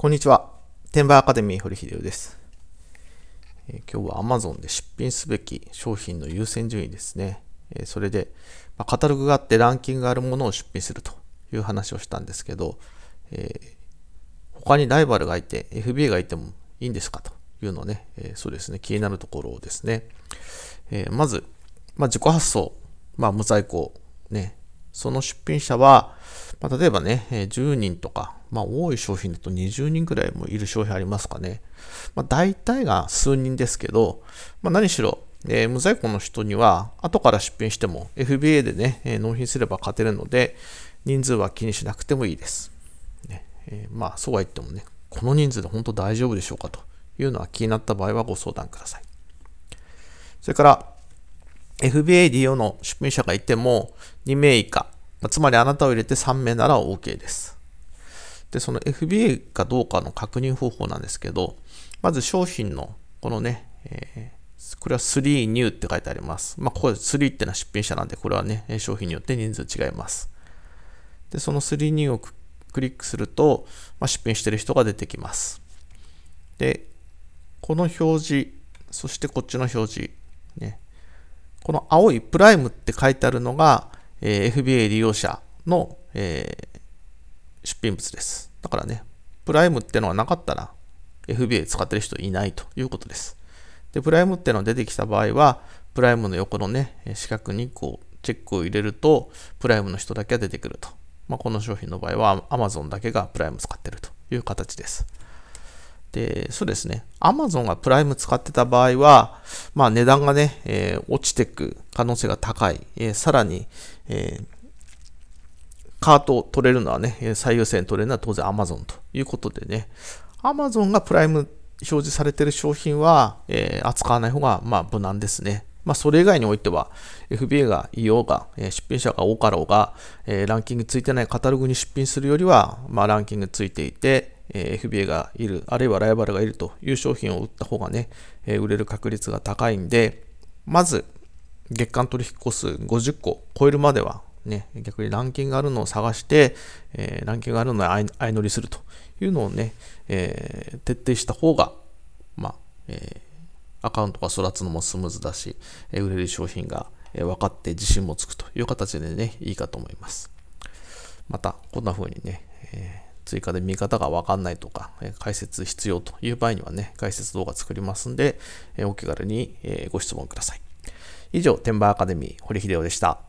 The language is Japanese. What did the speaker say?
こんにちは。テンバーアカデミー堀秀夫です。えー、今日は Amazon で出品すべき商品の優先順位ですね。えー、それで、まあ、カタログがあってランキングがあるものを出品するという話をしたんですけど、えー、他にライバルがいて FBA がいてもいいんですかというのね、えそうですね、気になるところですね。えまず、まあ、自己発送、まあ、無在庫、ね、その出品者は、まあ、例えばね、10人とかまあ多い商品だと20人ぐらいもいる商品ありますかね。まあ大体が数人ですけど、まあ何しろ、えー、無在庫の人には後から出品しても FBA でね、えー、納品すれば勝てるので、人数は気にしなくてもいいです。ねえー、まあそうは言ってもね、この人数で本当大丈夫でしょうかというのは気になった場合はご相談ください。それから、FBADO の出品者がいても2名以下、つまりあなたを入れて3名なら OK です。で、その FBA かどうかの確認方法なんですけど、まず商品の、このね、えー、これは3 new って書いてあります。まあ、ここで3ってのは出品者なんで、これはね、商品によって人数違います。で、その3 new をクリックすると、まあ、出品してる人が出てきます。で、この表示、そしてこっちの表示、ね、この青いプライムって書いてあるのが、えー、FBA 利用者の、えー、出品物です。だからね、プライムってのはなかったら FBA 使ってる人いないということです。で、プライムってのが出てきた場合は、プライムの横のね、四角にこう、チェックを入れると、プライムの人だけが出てくると。まあ、この商品の場合は Amazon だけがプライム使ってるという形です。で、そうですね。Amazon がプライム使ってた場合は、まあ値段がね、えー、落ちていく可能性が高い。えー、さらに、えーカートを取れるのはね、最優先取れるのは当然 Amazon ということでね、Amazon がプライム表示されている商品は、えー、扱わない方がまあ無難ですね。まあ、それ以外においては、FBA がいようが、えー、出品者が多かろうが、えー、ランキングついてないカタログに出品するよりは、まあ、ランキングついていて、え FBA がいる、あるいはライバルがいるという商品を売った方がね、え売れる確率が高いんで、まず、月間取引個数50個超えるまではね、逆にランキングがあるのを探して、えー、ランキングがあるのに相乗りするというのをね、えー、徹底した方が、まあ、えー、アカウントが育つのもスムーズだし、え売れる商品が、え分かって自信もつくという形でね、いいかと思います。また、こんな風にね、え追加で見方がわかんないとか、え解説必要という場合にはね、解説動画作りますんで、えお気軽に、えご質問ください。以上、テンバーアカデミー、堀秀夫でした。